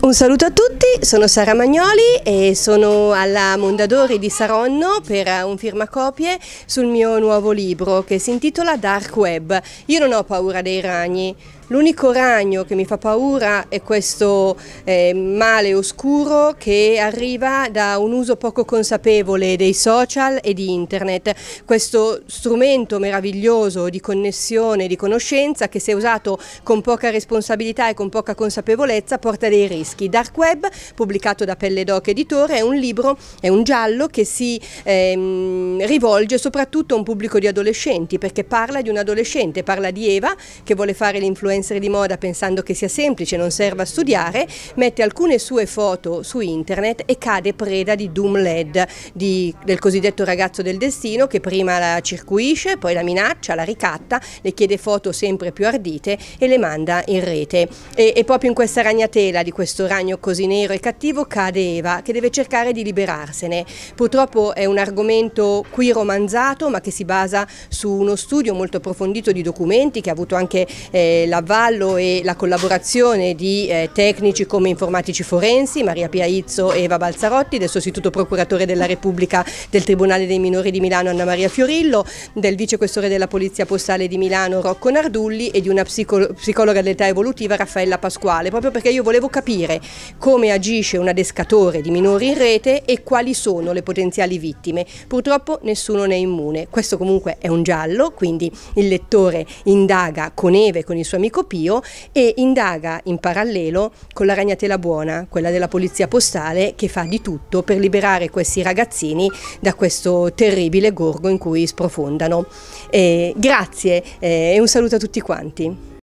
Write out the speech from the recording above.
Un saluto a tutti, sono Sara Magnoli e sono alla Mondadori di Saronno per un firmacopie sul mio nuovo libro che si intitola Dark Web. Io non ho paura dei ragni, L'unico ragno che mi fa paura è questo eh, male oscuro che arriva da un uso poco consapevole dei social e di internet, questo strumento meraviglioso di connessione, di conoscenza che se usato con poca responsabilità e con poca consapevolezza porta dei rischi. Dark Web, pubblicato da Pelle Doc Editore, è un libro, è un giallo che si ehm, rivolge soprattutto a un pubblico di adolescenti perché parla di un adolescente, parla di Eva che vuole fare l'influenza influencer di moda pensando che sia semplice, non serva a studiare, mette alcune sue foto su internet e cade preda di Doom LED, di, del cosiddetto ragazzo del destino che prima la circuisce, poi la minaccia, la ricatta, le chiede foto sempre più ardite e le manda in rete. E, e proprio in questa ragnatela di questo ragno così nero e cattivo cade Eva che deve cercare di liberarsene. Purtroppo è un argomento qui romanzato ma che si basa su uno studio molto approfondito di documenti che ha avuto anche eh, la avallo e la collaborazione di eh, tecnici come informatici forensi, Maria Pia Izzo e Eva Balzarotti, del sostituto procuratore della Repubblica del Tribunale dei Minori di Milano Anna Maria Fiorillo, del vicequestore della Polizia Postale di Milano Rocco Nardulli e di una psico psicologa dell'età evolutiva Raffaella Pasquale, proprio perché io volevo capire come agisce un adescatore di minori in rete e quali sono le potenziali vittime. Purtroppo nessuno ne è immune. Questo comunque è un giallo, quindi il lettore indaga con Eve e con il suo amico Domenico Pio e indaga in parallelo con la ragnatela buona, quella della polizia postale, che fa di tutto per liberare questi ragazzini da questo terribile gorgo in cui sprofondano. Eh, grazie e un saluto a tutti quanti.